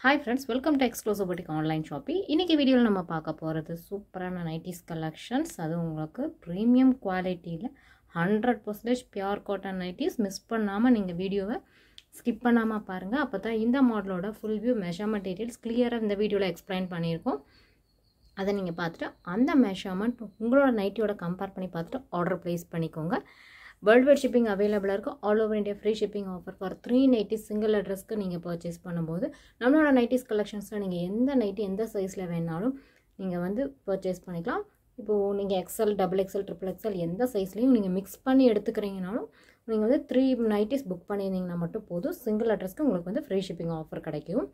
hi friends welcome to exclusive பட்டிக் online shopping இன்றைக்கி வீடியோவில் நம்ம பார்க்க போகிறது சூப்பரான நைட்டிஸ் கலெக்ஷன்ஸ் அது உங்களுக்கு ப்ரீமியம் குவாலிட்டியில் hundred percentage pure cotton nighties miss பண்ணாமல் நீங்கள் வீடியோவை ஸ்கிப் பண்ணாமல் பாருங்கள் அப்போ தான் இந்த மாடலோட ஃபுல் வியூ மெஷர்மெண்ட் டீட்டெயில்ஸ் கிளியராக இந்த வீடியோவில் எக்ஸ்பிளைன் பண்ணியிருக்கோம் அதை நீங்கள் பார்த்துட்டு அந்த மெஷர்மெண்ட் உங்களோட நைட்டியோட கம்பேர் பண்ணி பார்த்துட்டு ஆர்டர் ப்ளேஸ் பண்ணிக்கோங்க வேர்ல்டு வைட் ஷிப்பிங் அவைலபிளாக இருக்கும் all over India free shipping offer for three nighty single அட்ரஸ்க்கு நீங்கள் பர்ச்சேஸ் பண்ணும்போது நம்மளோட நைட்டிஸ் கலெக்ஷன்ஸில் நீங்கள் எந்த நைட்டி எந்த சைஸில் வேணாலும் நீங்கள் வந்து பர்ச்சேஸ் பண்ணிக்கலாம் இப்போது நீங்கள் XL double XL triple XL எந்த சைஸ்லேயும் நீங்கள் மிக்ஸ் பண்ணி எடுத்துக்கிறீங்கனாலும் நீங்கள் வந்து த்ரீ நைட்டிஸ் புக் பண்ணியிருந்தீங்கன்னா மட்டும் போதும் சிங்கிள் அட்ரஸ்க்கு உங்களுக்கு வந்து ஃப்ரீ ஷிப்பிங் ஆஃபர் கிடைக்கும்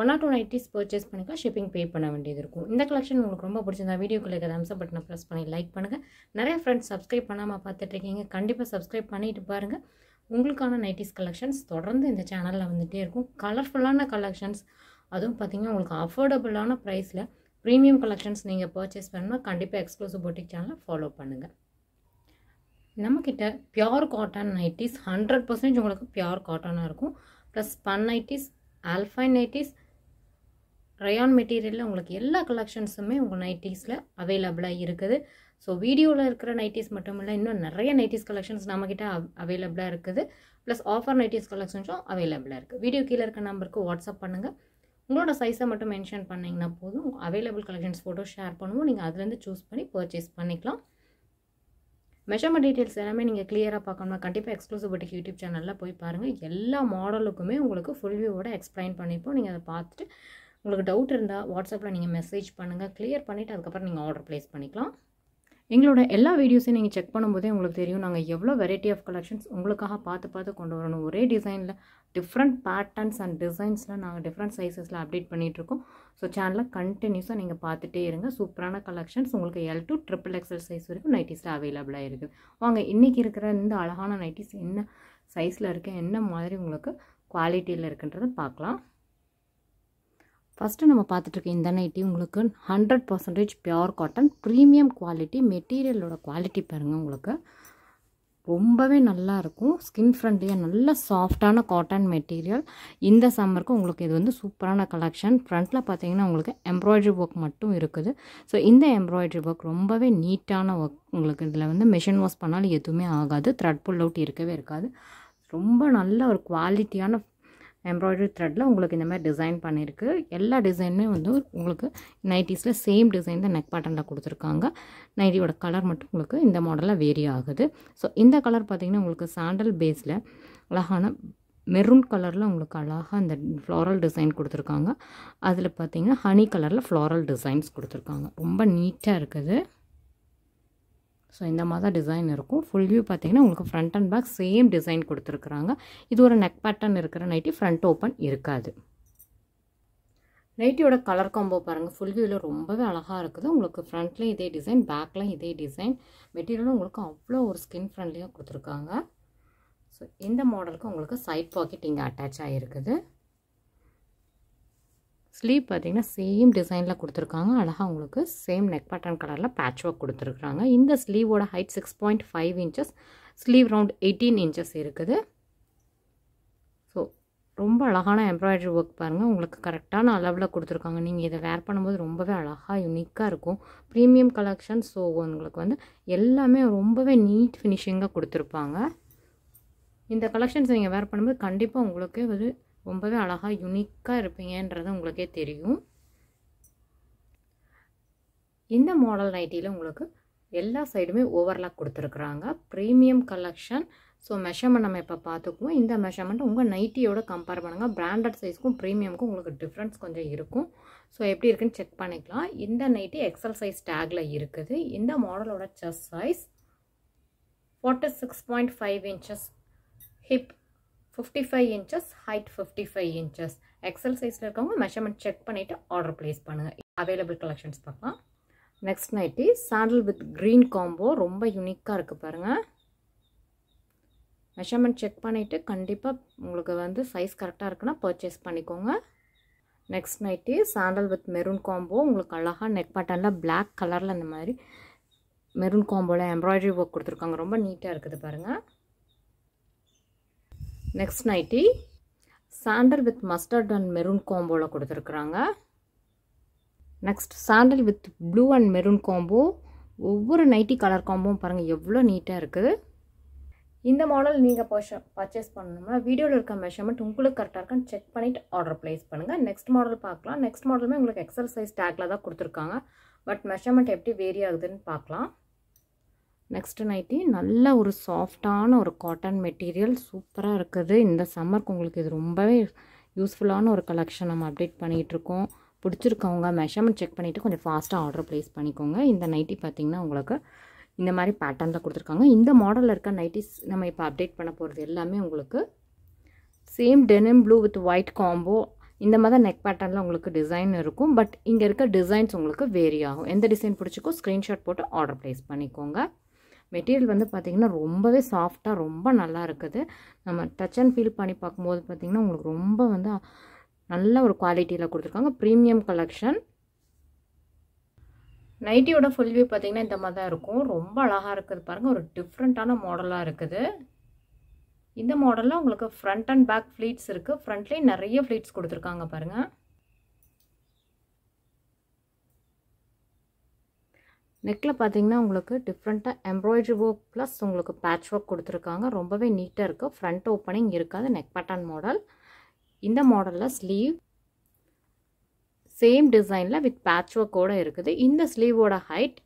one or two nighties purchase பண்ணிக்கலாம் ஷிப்பிங் பே பண்ண வேண்டியது இருக்கும் இந்த கலெக்ஷன் உங்களுக்கு ரொம்ப பிடிச்சிருந்தா வீடியோக்குள்ளே இருக்கிற அம்சம் பட்டனை ப்ரெஸ் பண்ணி லைக் பண்ணுங்கள் நிறைய ஃப்ரெண்ட்ஸ் சப்ஸ்கிரைப் பண்ணாமல் பார்த்துட்ருக்கீங்க கண்டிப்பாக சப்ஸ்கிரைப் பண்ணிட்டு பாருங்கள் உங்களுக்கான நைட்டிஸ் கலெக்ஷன்ஸ் தொடர்ந்து இந்த சேனலில் வந்துகிட்டே இருக்கும் கலர்ஃபுல்லான கலெக்ஷன்ஸ் அதுவும் பார்த்திங்கன்னா உங்களுக்கு அஃபோர்டபுளான ப்ரைஸில் ப்ரீமியம் கலெக்ஷன்ஸ் நீங்கள் பர்ச்சேஸ் பண்ணணும்னா கண்டிப்பாக எக்ஸ்க்ளூசிவ் போட்டிக் சேனலை ஃபாலோ பண்ணுங்கள் நம்மக்கிட்ட பியோர் காட்டன் நைட்டிஸ் ஹண்ட்ரட் உங்களுக்கு பியோர் காட்டனாக இருக்கும் ப்ளஸ் பன் நைட்டிஸ் ஆல்ஃபைன் நைட்டிஸ் ரயான் மெட்டீரியலில் உங்களுக்கு எல்லா கலெக்ஷன்ஸுமே உங்கள் நைட்டிஸில் அவைலபிளாக இருக்குது ஸோ வீடியோவில் இருக்கிற நைட்டிஸ் மட்டும் இல்லை இன்னும் நிறைய நைட்டிஸ் கலெக்ஷன்ஸ் நம்மக்கிட்ட அவைலபிளாக இருக்குது ப்ளஸ் ஆஃபர் நைட்டிஸ் கலெக்ஷன்ஸும் அவைலபிளாக இருக்குது வீடியோ கீழே இருக்க நம்பருக்கு வாட்ஸ்அப் பண்ணுங்கள் உங்களோட சைஸை மட்டும் மென்ஷன் பண்ணிங்கன்னா போதும் அவைலபிள் கலெக்ஷன்ஸ் ஃபோட்டோ ஷேர் பண்ணுவோம் நீங்கள் அதுலேருந்து சூஸ் பண்ணி பர்ச்சேஸ் பண்ணிக்கலாம் மெஷர்மெண்ட் டீட்டெயில்ஸ் எல்லாமே நீங்கள் கிளியராக பார்க்கணும்னா கண்டிப்பாக எக்ஸ்க்ளூசிவ் பட்டிக் யூடியூப் சேனலில் போய் பாருங்கள் எல்லா மாடலுக்குமே உங்களுக்கு ஃபுல் வியூவோட எக்ஸ்பிளைன் பண்ணிப்போம் நீங்கள் அதை பார்த்துட்டு உங்களுக்கு டவுட் இருந்தால் வாட்ஸ்அப்பில் நீங்கள் மெசேஜ் பண்ணுங்கள் கிளியர் பண்ணிவிட்டு அதுக்கப்புறம் நீங்கள் ஆர்டர் ப்ளேஸ் பண்ணிக்கலாம் எங்களோட எல்லா வீடியோஸையும் நீங்கள் செக் பண்ணும்போதே உங்களுக்கு தெரியும் நாங்கள் எவ்வளோ வெரைட்டி ஆஃப் கலெக்ஷன்ஸ் உங்களுக்காக பார்த்து பார்த்து கொண்டு வரணும் ஒரே டிசைனில் டிஃப்ரெண்ட் பேட்டர்ன்ஸ் அண்ட் டிசைன்ஸில் நாங்கள் டிஃப்ரெண்ட் சைஸஸில் அப்டேட் பண்ணிகிட்ருக்கோம் ஸோ சேனலில் கண்டினியூஸாக நீங்கள் பார்த்துட்டே இருங்க சூப்பரான கலெக்ஷன்ஸ் உங்களுக்கு L to triple XL size வரைக்கும் நைட்டிஸில் அவைலபிளாக இருக்குது வாங்க இன்றைக்கி இருக்கிற இந்த அழகான நைட்டிஸ் என்ன சைஸில் இருக்குது என்ன மாதிரி உங்களுக்கு குவாலிட்டியில் இருக்குன்றதை பார்க்கலாம் ஃபஸ்ட்டு நம்ம இருக்க இந்த நைட்டி உங்களுக்கு hundred percentage pure cotton premium quality மெட்டீரியலோட குவாலிட்டி பாருங்கள் உங்களுக்கு ரொம்பவே நல்லா இருக்கும் ஸ்கின் ஃப்ரெண்ட்லியாக நல்ல சாஃப்டான காட்டன் மெட்டீரியல் இந்த சம்மருக்கு உங்களுக்கு இது வந்து சூப்பரான கலெக்ஷன் ஃப்ரண்ட்டில் பார்த்தீங்கன்னா உங்களுக்கு எம்ப்ராய்டரி ஒர்க் மட்டும் இருக்குது ஸோ இந்த எம்ப்ராய்டரி ஒர்க் ரொம்பவே நீட்டான ஒர்க் உங்களுக்கு இதில் வந்து மிஷின் வாஷ் பண்ணாலும் எதுவுமே ஆகாது த்ரெட் புல் அவுட் இருக்கவே இருக்காது ரொம்ப நல்ல ஒரு குவாலிட்டியான எம்ப்ராய்டரி த்ரெட்டில் உங்களுக்கு இந்த மாதிரி டிசைன் பண்ணியிருக்கு எல்லா டிசைனுமே வந்து உங்களுக்கு நைட்டிஸில் சேம் டிசைன் தான் நெக் பேட்டர்னில் கொடுத்துருக்காங்க நைட்டியோட கலர் மட்டும் உங்களுக்கு இந்த மாடலில் வேரி ஆகுது ஸோ இந்த கலர் பார்த்திங்கன்னா உங்களுக்கு சாண்டல் பேஸில் அழகான மெரூன் கலரில் உங்களுக்கு அழகாக அந்த ஃப்ளோரல் டிசைன் கொடுத்துருக்காங்க அதில் பார்த்திங்கன்னா ஹனி கலரில் ஃப்ளோரல் டிசைன்ஸ் கொடுத்துருக்காங்க ரொம்ப நீட்டாக இருக்குது ஸோ இந்த மாதிரி தான் டிசைன் இருக்கும் ஃபுல் வியூ பார்த்தீங்கன்னா உங்களுக்கு front and back same design கொடுத்துருக்குறாங்க இது ஒரு நெக் பேட்டர்ன் இருக்கிற நைட்டி ஃப்ரண்ட் ஓப்பன் இருக்காது நைட்டியோட கலர் காம்போ பாருங்கள் ஃபுல் வியூவில் ரொம்பவே அழகாக இருக்குது உங்களுக்கு ஃப்ரண்ட்லேயும் இதே டிசைன் பேக்லேயும் இதே டிசைன் மெட்டீரியலும் உங்களுக்கு அவ்வளோ ஒரு ஸ்கின் ஃப்ரெண்ட்லியாக கொடுத்துருக்காங்க ஸோ இந்த மாடலுக்கு உங்களுக்கு சைட் பாக்கெட் இங்கே அட்டாச் ஆகிருக்குது ஸ்லீவ் பார்த்தீங்கன்னா சேம் டிசைனில் கொடுத்துருக்காங்க அழகாக உங்களுக்கு சேம் நெக் பேட்டர்ன் கலரில் பேட்ச் ஒர்க் கொடுத்துருக்குறாங்க இந்த ஸ்லீவோட height six point five inches sleeve round eighteen inches இருக்குது ஸோ ரொம்ப அழகான எம்ப்ராய்டரி ஒர்க் பாருங்கள் உங்களுக்கு கரெக்டான அளவில் கொடுத்துருக்காங்க நீங்கள் இதை வேர் பண்ணும்போது ரொம்பவே அழகாக யூனிக்காக இருக்கும் ப்ரீமியம் கலெக்ஷன் ஸோ உங்களுக்கு வந்து எல்லாமே ரொம்பவே நீட் ஃபினிஷிங்காக கொடுத்துருப்பாங்க இந்த கலெக்ஷன்ஸ் நீங்கள் வேர் பண்ணும்போது கண்டிப்பாக உங்களுக்கே ஒரு ரொம்பவே அழகாக யுனிக்காக இருப்பீங்கன்றது உங்களுக்கே தெரியும் இந்த மாடல் நைட்டியில் உங்களுக்கு எல்லா சைடுமே ஓவர்லாக் கொடுத்துருக்குறாங்க ப்ரீமியம் கலெக்ஷன் ஸோ மெஷர்மெண்ட் நம்ம இப்போ பார்த்துக்குவோம் இந்த மெஷர்மெண்ட் உங்கள் நைட்டியோட கம்பேர் பண்ணுங்கள் பிராண்டட் சைஸ்க்கும் ப்ரீமியமுக்கும் உங்களுக்கு டிஃப்ரென்ஸ் கொஞ்சம் இருக்கும் ஸோ எப்படி இருக்குன்னு செக் பண்ணிக்கலாம் இந்த நைட்டி எக்ஸல் சைஸ் டேக்கில் இருக்குது இந்த மாடலோட chest size forty six point five inches hip fifty five inches height fifty five inches XL சைஸில் இருக்கவங்க மெஷர்மெண்ட் செக் பண்ணிவிட்டு ஆர்டர் ப்ளேஸ் பண்ணுங்கள் அவைலபிள் கலெக்ஷன்ஸ் பார்க்கலாம் next nighty sandal with green combo ரொம்ப யூனிக்காக இருக்குது பாருங்கள் மெஷர்மெண்ட் செக் பண்ணிவிட்டு கண்டிப்பாக உங்களுக்கு வந்து சைஸ் கரெக்டாக இருக்குன்னா பர்ச்சேஸ் பண்ணிக்கோங்க next nighty sandal with maroon combo உங்களுக்கு அழகாக நெக் பட்டனில் பிளாக் கலரில் அந்த மாதிரி மெரூன் காம்போவில் எம்ப்ராய்டரி ஒர்க் கொடுத்துருக்காங்க ரொம்ப நீட்டாக இருக்குது பாருங்கள் next nighty sandal with mustard and maroon காம்போவில் கொடுத்துருக்குறாங்க next sandal with blue and maroon combo ஒவ்வொரு நைட்டி கலர் காம்போவும் பாருங்கள் எவ்வளோ நீட்டாக இருக்குது இந்த மாடல் நீங்கள் பர்ஷ பர்ச்சேஸ் பண்ணணும்னா வீடியோவில் இருக்க மெஷர்மெண்ட் உங்களுக்கு கரெக்டாக இருக்கான்னு செக் பண்ணிவிட்டு ஆர்டர் ப்ளேஸ் பண்ணுங்கள் நெக்ஸ்ட் மாடல் பார்க்கலாம் நெக்ஸ்ட் மாடலுமே உங்களுக்கு எக்ஸசைஸ் டேக்கில் தான் கொடுத்துருக்காங்க பட் மெஷர்மெண்ட் எப்படி வேரி ஆகுதுன்னு பார்க்கலாம் நெக்ஸ்ட்டு நைட்டி நல்ல ஒரு சாஃப்டான ஒரு காட்டன் மெட்டீரியல் சூப்பராக இருக்குது இந்த சம்மருக்கு உங்களுக்கு இது ரொம்பவே யூஸ்ஃபுல்லான ஒரு கலெக்ஷன் நம்ம அப்டேட் பண்ணிகிட்ருக்கோம் பிடிச்சிருக்கவங்க மெஷர்மெண்ட் செக் பண்ணிவிட்டு கொஞ்சம் ஃபாஸ்ட்டாக ஆர்டர் ப்ளேஸ் பண்ணிக்கோங்க இந்த நைட்டி பார்த்திங்கன்னா உங்களுக்கு இந்த மாதிரி பேட்டர்னில் கொடுத்துருக்காங்க இந்த மாடலில் இருக்க நைட்டிஸ் நம்ம இப்போ அப்டேட் பண்ண போகிறது எல்லாமே உங்களுக்கு same denim blue with white combo இந்த மாதிரி தான் நெக் பேட்டர்னில் உங்களுக்கு டிசைன் இருக்கும் பட் இங்கே இருக்க டிசைன்ஸ் உங்களுக்கு வேரி ஆகும் எந்த டிசைன் பிடிச்சிக்கோ ஸ்க்ரீன்ஷாட் போட்டு ஆர்டர் ப்ளேஸ் பண்ணிக்கோங்க மெட்டீரியல் வந்து பார்த்திங்கன்னா ரொம்பவே சாஃப்டாக ரொம்ப நல்லா இருக்குது நம்ம டச் அண்ட் ஃபீல் பண்ணி பார்க்கும்போது பார்த்திங்கன்னா உங்களுக்கு ரொம்ப வந்து நல்ல ஒரு குவாலிட்டியில் கொடுத்துருக்காங்க ப்ரீமியம் கலெக்ஷன் நைட்டியோட ஃபுல் வியூ பார்த்திங்கன்னா இந்த மாதிரி தான் இருக்கும் ரொம்ப அழகாக இருக்குது பாருங்கள் ஒரு டிஃப்ரெண்ட்டான மாடலாக இருக்குது இந்த மாடலில் உங்களுக்கு ஃப்ரண்ட் அண்ட் பேக் ஃப்ளீட்ஸ் இருக்குது ஃப்ரண்ட்லேயும் நிறைய ஃப்ளீட்ஸ் கொடுத்துருக்காங்க பாருங்கள் நெக்கில் பார்த்தீங்கன்னா உங்களுக்கு டிஃப்ரெண்ட்டாக எம்ப்ராய்டரி ஒர்க் ப்ளஸ் உங்களுக்கு பேட்ச் ஒர்க் கொடுத்துருக்காங்க ரொம்பவே நீட்டாக இருக்குது ஃப்ரண்ட் ஓப்பனிங் இருக்காது நெக் பட்டன் மாடல் இந்த மாடலில் ஸ்லீவ் சேம் டிசைனில் வித் பேட்ச் ஒர்க்கோடு இருக்குது இந்த ஸ்லீவோட height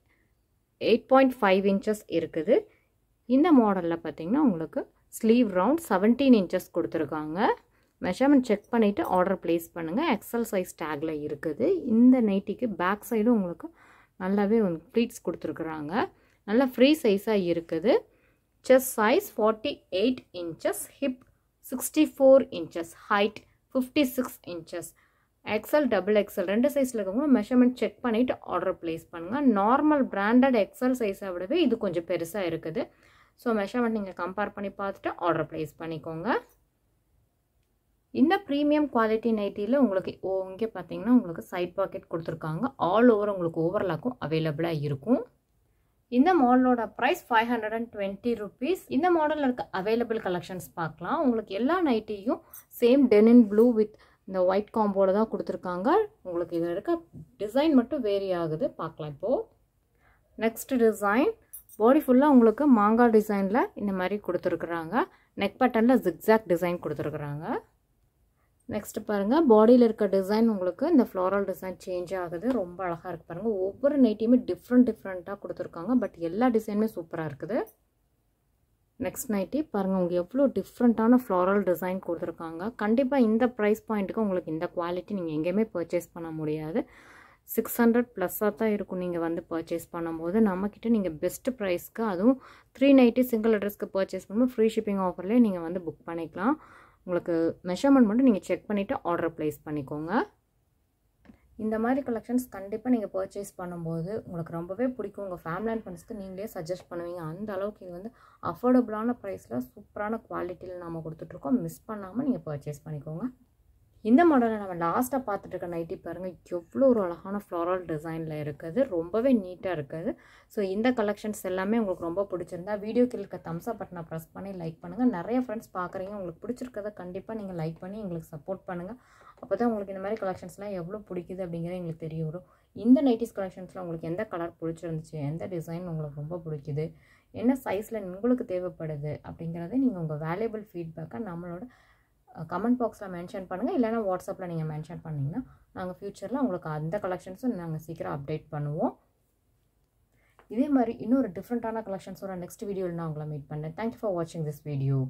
eight point five inches இருக்குது இந்த மாடலில் பார்த்திங்கன்னா உங்களுக்கு ஸ்லீவ் ரவுண்ட் செவன்டீன் இன்ச்சஸ் கொடுத்துருக்காங்க மெஷர்மெண்ட் செக் பண்ணிவிட்டு ஆர்டர் ப்ளேஸ் பண்ணுங்கள் எக்ஸல் சைஸ் டேக்கில் இருக்குது இந்த நைட்டிக்கு பேக் சைடும் உங்களுக்கு நல்லாவே ப்ளீட்ஸ் கொடுத்துருக்குறாங்க நல்லா ஃப்ரீ சைஸாக இருக்குது chest size forty eight inches hip sixty four inches height fifty six inches XL double XL ரெண்டு சைஸில் இருக்கவங்க மெஷர்மெண்ட் செக் பண்ணிவிட்டு ஆர்டர் ப்ளேஸ் பண்ணுங்கள் நார்மல் பிராண்டட் எக்ஸல் சைஸை விடவே இது கொஞ்சம் பெருசாக இருக்குது ஸோ மெஷர்மெண்ட் நீங்கள் கம்பேர் பண்ணி பார்த்துட்டு ஆர்டர் ப்ளேஸ் பண்ணிக்கோங்க இந்த ப்ரீமியம் குவாலிட்டி நைட்டியில் உங்களுக்கு ஓ இங்கே பார்த்தீங்கன்னா உங்களுக்கு சைட் பாக்கெட் கொடுத்துருக்காங்க ஆல் ஓவர் உங்களுக்கு ஓவர்லாக்கும் அவைலபிளாக இருக்கும் இந்த மாடலோட price five hundred and twenty rupees இந்த மாடலில் இருக்க அவைலபிள் கலெக்ஷன்ஸ் பார்க்கலாம் உங்களுக்கு எல்லா நைட்டியும் சேம் டெனின் ப்ளூ வித் இந்த ஒயிட் காம்போட தான் கொடுத்துருக்காங்க உங்களுக்கு இதில் இருக்க டிசைன் மட்டும் வேரி ஆகுது பார்க்கலாம் இப்போது நெக்ஸ்ட் டிசைன் பாடி ஃபுல்லாக உங்களுக்கு மாங்காய் டிசைனில் இந்த மாதிரி கொடுத்துருக்குறாங்க நெக் பட்டனில் ஜிக்ஸாக் டிசைன் கொடுத்துருக்குறாங்க நெக்ஸ்ட் பாருங்கள் பாடியில் இருக்க டிசைன் உங்களுக்கு இந்த ஃப்ளாரல் டிசைன் சேஞ்ச் ஆகுது ரொம்ப அழகாக இருக்குது பாருங்கள் ஒவ்வொரு நைட்டியுமே டிஃப்ரெண்ட் டிஃப்ரெண்ட்டாக கொடுத்துருக்காங்க பட் எல்லா டிசைனுமே சூப்பராக இருக்குது நெக்ஸ்ட் நைட்டி பாருங்கள் உங்கள் எவ்வளோ டிஃப்ரெண்ட்டான ஃப்ளாரல் டிசைன் கொடுத்துருக்காங்க கண்டிப்பாக இந்த ப்ரைஸ் பாயிண்ட்டுக்கு உங்களுக்கு இந்த குவாலிட்டி நீங்கள் எங்கேயுமே பர்ச்சேஸ் பண்ண முடியாது சிக்ஸ் ஹண்ட்ரட் ப்ளஸ்ஸாக தான் இருக்கும் நீங்கள் வந்து பர்ச்சேஸ் பண்ணும்போது நம்மக்கிட்ட நீங்கள் பெஸ்ட் ப்ரைஸ்க்கு அதுவும் த்ரீ நைட்டி சிங்கிள் அட்ரஸ்க்கு பர்ச்சேஸ் பண்ணும்போது ஃப்ரீ ஷிப்பிங் ஆஃபர்லேயே நீங்கள் வந்து புக் பண்ணிக்கலாம் உங்களுக்கு மெஷர்மெண்ட் மட்டும் நீங்கள் செக் பண்ணிவிட்டு ஆர்டர் ப்ளேஸ் பண்ணிக்கோங்க இந்த மாதிரி கலெக்ஷன்ஸ் கண்டிப்பாக நீங்கள் பர்ச்சேஸ் பண்ணும்போது உங்களுக்கு ரொம்பவே பிடிக்கும் உங்கள் ஃபேமிலி அண்ட் ஃப்ரெண்ட்ஸ்க்கு நீங்களே சஜஸ்ட் பண்ணுவீங்க அந்த அளவுக்கு இது வந்து அஃபோர்டபுளான ப்ரைஸில் சூப்பரான குவாலிட்டியில் நம்ம கொடுத்துட்ருக்கோம் மிஸ் பண்ணாமல் நீங்கள் பர்ச்சேஸ் பண்ணிக்கோங்க இந்த மாடலில் நம்ம லாஸ்ட்டாக பார்த்துட்ருக்க நைட்டி பாருங்கள் எவ்வளோ ஒரு அழகான ஃப்ளாரல் டிசைனில் இருக்குது ரொம்பவே நீட்டாக இருக்குது ஸோ இந்த கலெக்ஷன்ஸ் எல்லாமே உங்களுக்கு ரொம்ப பிடிச்சிருந்தா வீடியோ கிளிக்க தம்ஸா பட்டனை ப்ரெஸ் பண்ணி லைக் பண்ணுங்கள் நிறைய ஃப்ரெண்ட்ஸ் பார்க்குறீங்க உங்களுக்கு பிடிச்சிருக்கிறத கண்டிப்பாக நீங்கள் லைக் பண்ணி எங்களுக்கு சப்போர்ட் பண்ணுங்கள் அப்போ தான் உங்களுக்கு இந்த மாதிரி கலெக்ஷன்ஸ்லாம் எவ்வளோ பிடிக்குது அப்படிங்கிறது எங்களுக்கு தெரிய வரும் இந்த நைட்டிஸ் கலெக்ஷன்ஸில் உங்களுக்கு எந்த கலர் பிடிச்சிருந்துச்சு எந்த டிசைன் உங்களுக்கு ரொம்ப பிடிக்குது என்ன சைஸில் உங்களுக்கு தேவைப்படுது அப்படிங்கிறத நீங்கள் உங்கள் வேல்யூபிள் ஃபீட்பேக்காக நம்மளோட கமெண்ட் பாக்ஸில் மென்ஷன் பண்ணுங்கள் இல்லைனா வாட்ஸ்அப்பில் நீங்கள் மென்ஷன் பண்ணிங்கன்னா நாங்கள் ஃப்யூச்சரில் உங்களுக்கு அந்த கலெக்ஷன்ஸும் நாங்கள் சீக்கிரம் அப்டேட் பண்ணுவோம் இதே மாதிரி இன்னொரு டிஃப்ரெண்ட்டான கலெக்ஷன்ஸோட நெக்ஸ்ட் வீடியோவில் நான் உங்களை மீட் பண்ணேன் தேங்க்யூ ஃபார் வாட்சிங் திஸ் வீடியோ